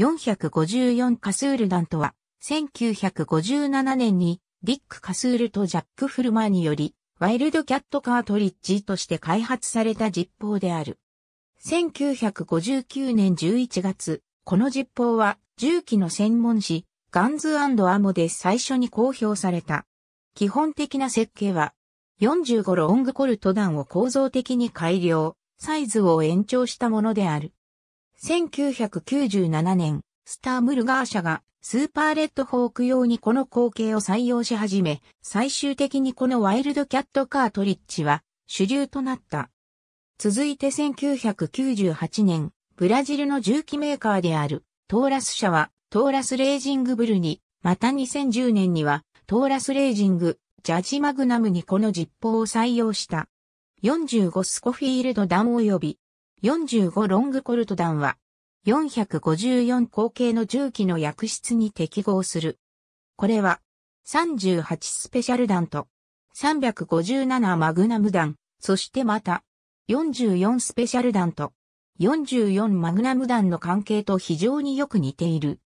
454カスール団とは、1957年にディック・カスールとジャック・フルマーにより、ワイルドキャットカートリッジとして開発された実砲である。1959年11月、この実砲は銃器の専門誌、ガンズアモで最初に公表された。基本的な設計は、45ロングコルト弾を構造的に改良、サイズを延長したものである。1997年、スタームルガー社がスーパーレッドホーク用にこの光景を採用し始め、最終的にこのワイルドキャットカートリッジは主流となった。続いて1998年、ブラジルの重機メーカーであるトーラス社はトーラスレージングブルに、また2010年にはトーラスレージングジャジマグナムにこの実報を採用した。45スコフィールド弾及び45ロングコルト弾は、454口径の銃器の薬室に適合する。これは、38スペシャル弾と、357マグナム弾、そしてまた、44スペシャル弾と、44マグナム弾の関係と非常によく似ている。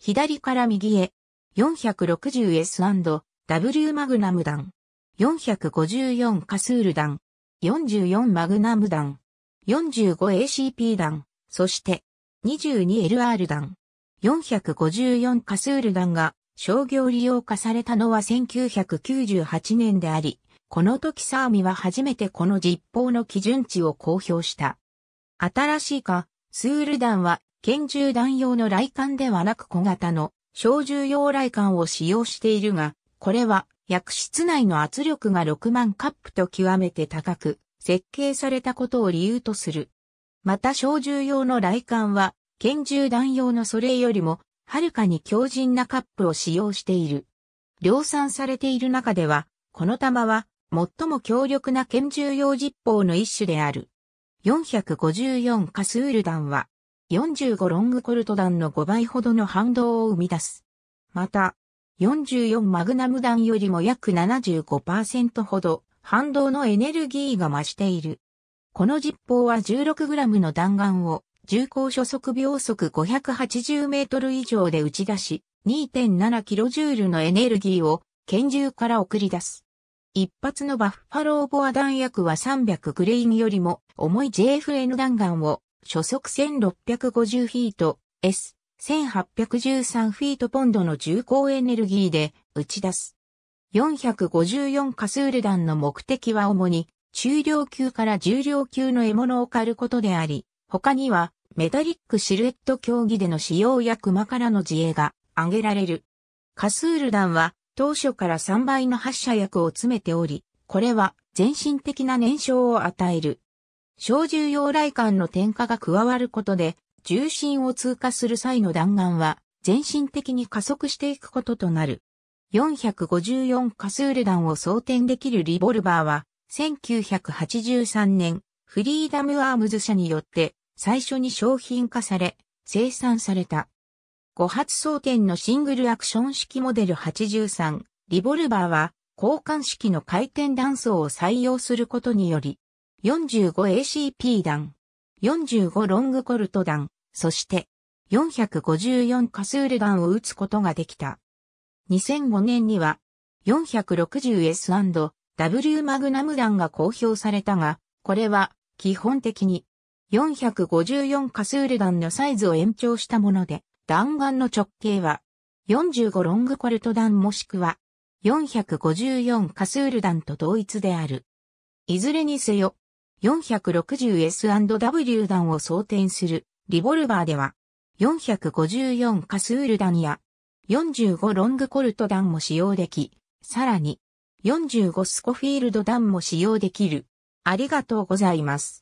左から右へ、460S&W マグナム弾、454カスール弾、44マグナム弾、45ACP 弾、そして 22LR 弾、454カスール弾が商業利用化されたのは1998年であり、この時サーミは初めてこの実報の基準値を公表した。新しいか、スール弾は拳銃弾用の雷管ではなく小型の小銃用雷管を使用しているが、これは薬室内の圧力が6万カップと極めて高く、設計されたことを理由とする。また小銃用の雷管は、拳銃弾用のそれよりも、はるかに強靭なカップを使用している。量産されている中では、この弾は、最も強力な拳銃用実砲の一種である。454カスール弾は、45ロングコルト弾の5倍ほどの反動を生み出す。また、44マグナム弾よりも約75%ほど反動のエネルギーが増している。この実砲は 16g の弾丸を重高初速秒速580メートル以上で打ち出し、2.7kJ のエネルギーを拳銃から送り出す。一発のバッファローボア弾薬は300グレインよりも重い JFN 弾丸を初速1650フィート S1813 フィートポンドの重厚エネルギーで打ち出す。454カスール団の目的は主に中量級から重量級の獲物を狩ることであり、他にはメタリックシルエット競技での使用や熊からの自衛が挙げられる。カスール弾は当初から3倍の発射薬を詰めており、これは全身的な燃焼を与える。小銃用雷管の点火が加わることで、重心を通過する際の弾丸は全身的に加速していくこととなる。454カスール弾を装填できるリボルバーは、1983年、フリーダムアームズ社によって最初に商品化され、生産された。5発装填のシングルアクション式モデル83、リボルバーは、交換式の回転弾装を採用することにより、45ACP 弾、45ロングコルト弾、そして454カスール弾を撃つことができた。2005年には 460S&W マグナム弾が公表されたが、これは基本的に454カスール弾のサイズを延長したもので、弾丸の直径は45ロングコルト弾もしくは454カスール弾と同一である。いずれにせよ、460S&W 弾を装填するリボルバーでは、454カスール弾や45ロングコルト弾も使用でき、さらに45スコフィールド弾も使用できる。ありがとうございます。